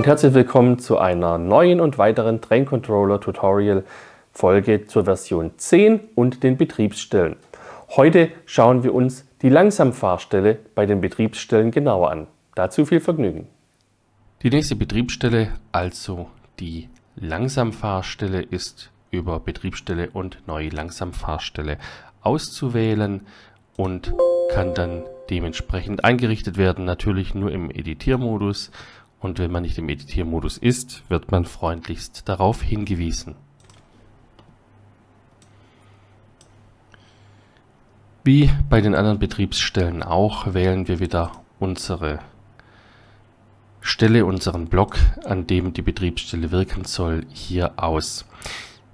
und herzlich willkommen zu einer neuen und weiteren Train Controller Tutorial Folge zur Version 10 und den Betriebsstellen. Heute schauen wir uns die Langsamfahrstelle bei den Betriebsstellen genauer an. Dazu viel Vergnügen. Die nächste Betriebsstelle, also die Langsamfahrstelle, ist über Betriebsstelle und neue Langsamfahrstelle auszuwählen und kann dann dementsprechend eingerichtet werden. Natürlich nur im Editiermodus und wenn man nicht im Editiermodus ist, wird man freundlichst darauf hingewiesen. Wie bei den anderen Betriebsstellen auch, wählen wir wieder unsere Stelle, unseren Block, an dem die Betriebsstelle wirken soll, hier aus.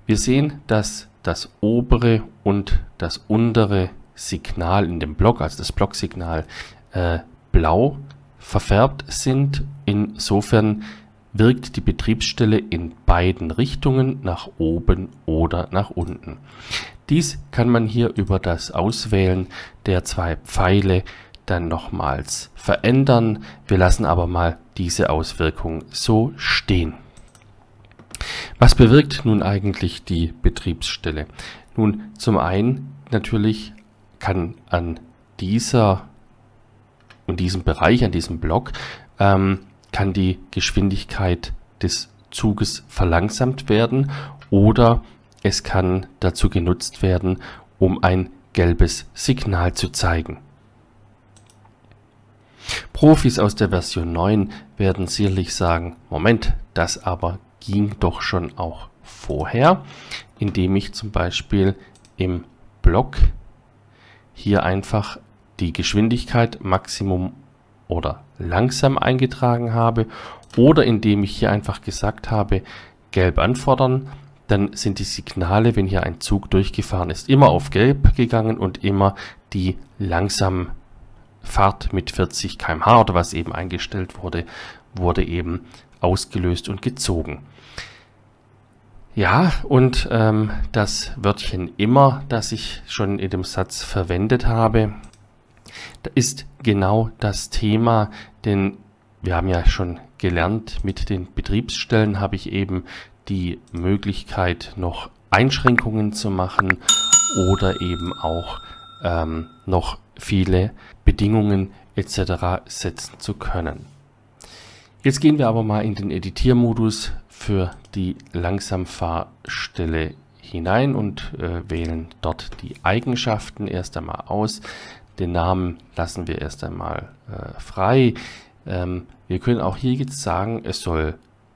Wir sehen, dass das obere und das untere Signal in dem Block, also das Blocksignal, äh, blau verfärbt sind. Insofern wirkt die Betriebsstelle in beiden Richtungen nach oben oder nach unten. Dies kann man hier über das Auswählen der zwei Pfeile dann nochmals verändern. Wir lassen aber mal diese Auswirkung so stehen. Was bewirkt nun eigentlich die Betriebsstelle? Nun, zum einen natürlich kann an dieser und diesem Bereich, an diesem Block, ähm, kann die Geschwindigkeit des Zuges verlangsamt werden oder es kann dazu genutzt werden, um ein gelbes Signal zu zeigen. Profis aus der Version 9 werden sicherlich sagen, Moment, das aber ging doch schon auch vorher, indem ich zum Beispiel im Block hier einfach die Geschwindigkeit Maximum oder langsam eingetragen habe oder indem ich hier einfach gesagt habe, gelb anfordern, dann sind die Signale, wenn hier ein Zug durchgefahren ist, immer auf gelb gegangen und immer die langsam Fahrt mit 40 km/h oder was eben eingestellt wurde, wurde eben ausgelöst und gezogen. Ja, und ähm, das Wörtchen immer, das ich schon in dem Satz verwendet habe, ist genau das Thema, denn wir haben ja schon gelernt, mit den Betriebsstellen habe ich eben die Möglichkeit, noch Einschränkungen zu machen oder eben auch ähm, noch viele Bedingungen etc. setzen zu können. Jetzt gehen wir aber mal in den Editiermodus für die Langsamfahrstelle hinein und äh, wählen dort die Eigenschaften erst einmal aus. Den Namen lassen wir erst einmal äh, frei. Ähm, wir können auch hier jetzt sagen, es soll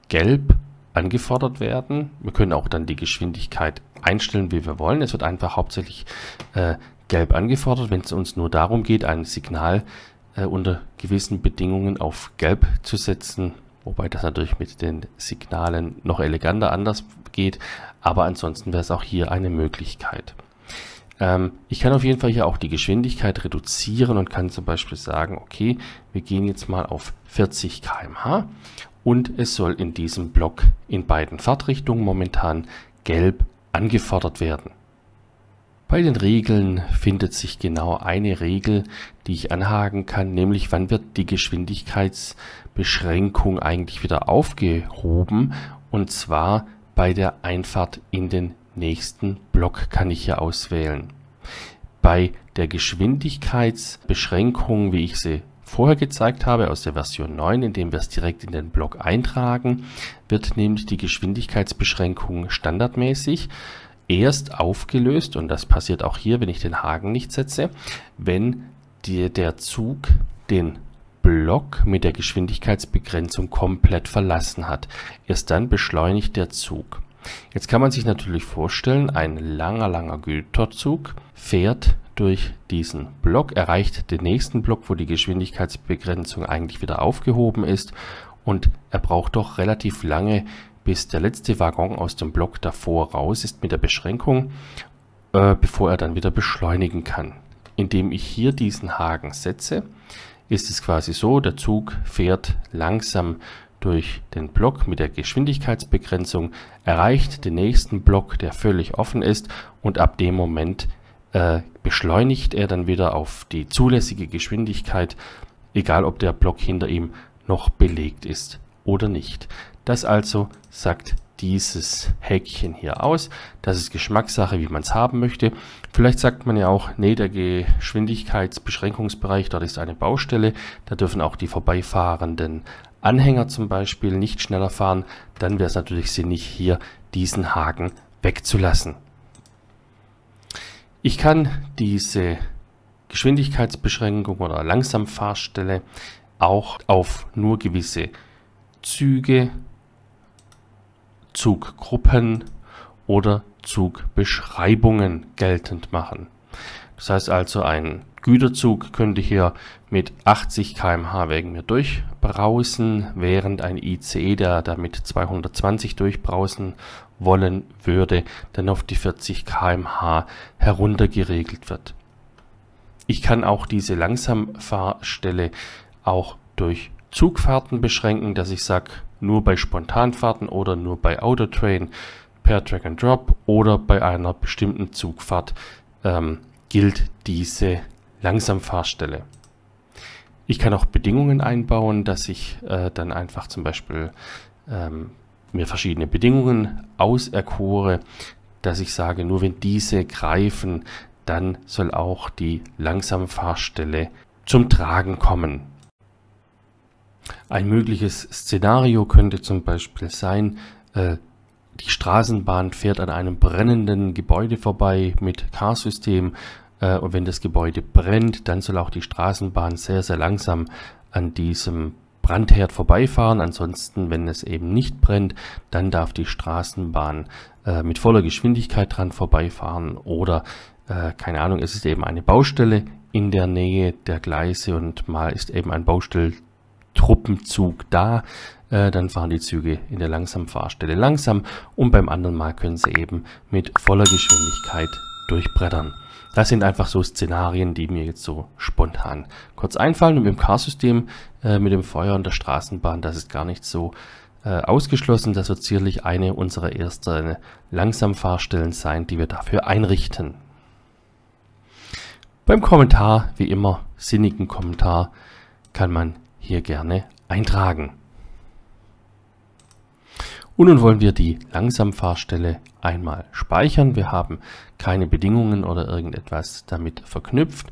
gelb angefordert werden. Wir können auch dann die Geschwindigkeit einstellen, wie wir wollen. Es wird einfach hauptsächlich äh, gelb angefordert, wenn es uns nur darum geht, ein Signal äh, unter gewissen Bedingungen auf gelb zu setzen. Wobei das natürlich mit den Signalen noch eleganter anders geht. Aber ansonsten wäre es auch hier eine Möglichkeit. Ähm, ich kann auf jeden Fall hier auch die Geschwindigkeit reduzieren und kann zum Beispiel sagen, okay, wir gehen jetzt mal auf 40 km/h und es soll in diesem Block in beiden Fahrtrichtungen momentan gelb angefordert werden. Bei den Regeln findet sich genau eine Regel, die ich anhaken kann, nämlich wann wird die Geschwindigkeitsbeschränkung eigentlich wieder aufgehoben und zwar bei der Einfahrt in den nächsten Block kann ich hier auswählen. Bei der Geschwindigkeitsbeschränkung, wie ich sie vorher gezeigt habe, aus der Version 9, indem wir es direkt in den Block eintragen, wird nämlich die Geschwindigkeitsbeschränkung standardmäßig erst aufgelöst, und das passiert auch hier, wenn ich den Haken nicht setze, wenn die, der Zug den Block mit der Geschwindigkeitsbegrenzung komplett verlassen hat. Erst dann beschleunigt der Zug. Jetzt kann man sich natürlich vorstellen, ein langer, langer Güterzug fährt durch diesen Block, erreicht den nächsten Block, wo die Geschwindigkeitsbegrenzung eigentlich wieder aufgehoben ist und er braucht doch relativ lange, bis der letzte Waggon aus dem Block davor raus ist mit der Beschränkung, äh, bevor er dann wieder beschleunigen kann. Indem ich hier diesen Haken setze, ist es quasi so, der Zug fährt langsam durch den Block mit der Geschwindigkeitsbegrenzung erreicht den nächsten Block, der völlig offen ist und ab dem Moment äh, beschleunigt er dann wieder auf die zulässige Geschwindigkeit, egal ob der Block hinter ihm noch belegt ist oder nicht. Das also sagt dieses Häkchen hier aus. Das ist Geschmackssache, wie man es haben möchte. Vielleicht sagt man ja auch, nee, der Geschwindigkeitsbeschränkungsbereich, dort ist eine Baustelle, da dürfen auch die vorbeifahrenden Anhänger zum Beispiel nicht schneller fahren, dann wäre es natürlich sinnig, hier diesen Haken wegzulassen. Ich kann diese Geschwindigkeitsbeschränkung oder Langsamfahrstelle auch auf nur gewisse Züge, Zuggruppen oder Zugbeschreibungen geltend machen. Das heißt also, ein Güterzug könnte hier mit 80 km/h wegen mir durchbrausen, während ein ICE, der damit 220 durchbrausen wollen würde, dann auf die 40 km/h heruntergeregelt wird. Ich kann auch diese Langsamfahrstelle auch durch Zugfahrten beschränken, dass ich sage, nur bei Spontanfahrten oder nur bei Autotrain per Drag and Drop oder bei einer bestimmten Zugfahrt ähm, gilt diese Langsamfahrstelle. Ich kann auch Bedingungen einbauen, dass ich äh, dann einfach zum Beispiel ähm, mir verschiedene Bedingungen auserkore, dass ich sage, nur wenn diese greifen, dann soll auch die Langsamfahrstelle zum Tragen kommen. Ein mögliches Szenario könnte zum Beispiel sein, äh, die Straßenbahn fährt an einem brennenden Gebäude vorbei mit K-System. Äh, und wenn das Gebäude brennt, dann soll auch die Straßenbahn sehr, sehr langsam an diesem Brandherd vorbeifahren. Ansonsten, wenn es eben nicht brennt, dann darf die Straßenbahn äh, mit voller Geschwindigkeit dran vorbeifahren oder äh, keine Ahnung, es ist eben eine Baustelle in der Nähe der Gleise und mal ist eben ein Baustell Truppenzug da. Äh, dann fahren die Züge in der langsamen Fahrstelle langsam und beim anderen Mal können sie eben mit voller Geschwindigkeit durchbrettern. Das sind einfach so Szenarien, die mir jetzt so spontan kurz einfallen. Und mit dem Car-System, äh, mit dem Feuer und der Straßenbahn, das ist gar nicht so äh, ausgeschlossen. Das wird sicherlich eine unserer ersten Langsamfahrstellen sein, die wir dafür einrichten. Beim Kommentar, wie immer, sinnigen Kommentar, kann man hier gerne eintragen. Und nun wollen wir die Langsamfahrstelle einmal speichern. Wir haben keine Bedingungen oder irgendetwas damit verknüpft.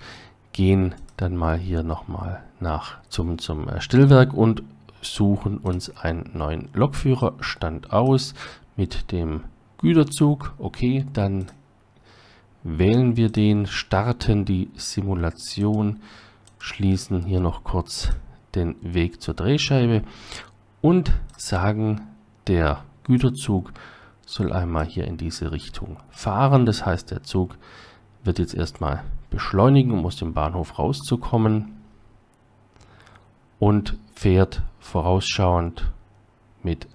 Gehen dann mal hier nochmal nach zum, zum äh, Stillwerk und suchen uns einen neuen Lokführer, Stand aus mit dem Güterzug. Okay, dann wählen wir den, starten die Simulation, schließen hier noch kurz den Weg zur Drehscheibe und sagen, der Güterzug soll einmal hier in diese Richtung fahren. Das heißt, der Zug wird jetzt erstmal beschleunigen, um aus dem Bahnhof rauszukommen und fährt vorausschauend mit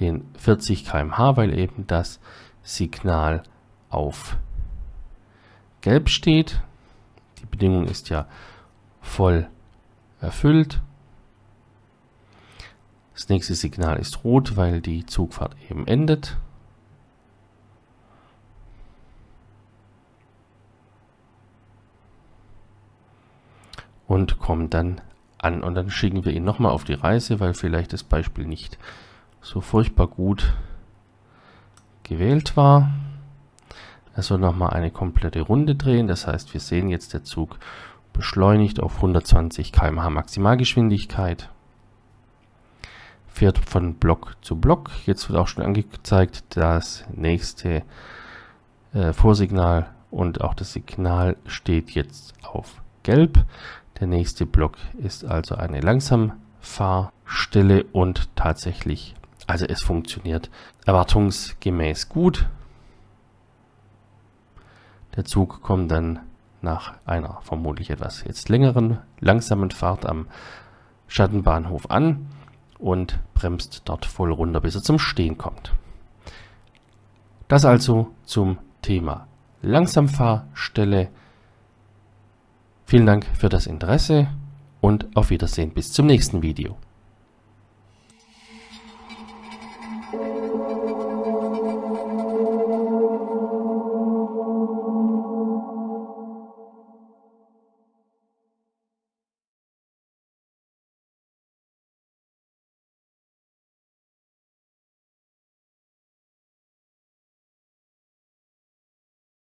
den 40 km/h, weil eben das Signal auf gelb steht. Die Bedingung ist ja voll erfüllt. Das nächste Signal ist rot, weil die Zugfahrt eben endet. Und kommt dann an und dann schicken wir ihn nochmal auf die Reise, weil vielleicht das Beispiel nicht so furchtbar gut gewählt war. Er soll nochmal eine komplette Runde drehen, das heißt wir sehen jetzt der Zug beschleunigt auf 120 km/h Maximalgeschwindigkeit, fährt von Block zu Block. Jetzt wird auch schon angezeigt, das nächste äh, Vorsignal und auch das Signal steht jetzt auf Gelb. Der nächste Block ist also eine Langsamfahrstelle und tatsächlich, also es funktioniert erwartungsgemäß gut. Der Zug kommt dann nach einer vermutlich etwas jetzt längeren, langsamen Fahrt am Schattenbahnhof an und bremst dort voll runter, bis er zum Stehen kommt. Das also zum Thema Langsamfahrstelle. Vielen Dank für das Interesse und auf Wiedersehen bis zum nächsten Video.